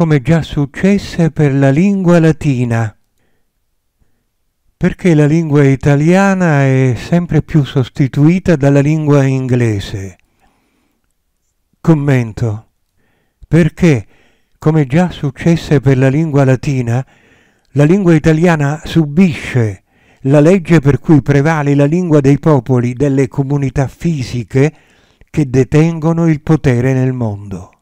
come già successe per la lingua latina, perché la lingua italiana è sempre più sostituita dalla lingua inglese. Commento. Perché, come già successe per la lingua latina, la lingua italiana subisce la legge per cui prevale la lingua dei popoli, delle comunità fisiche che detengono il potere nel mondo.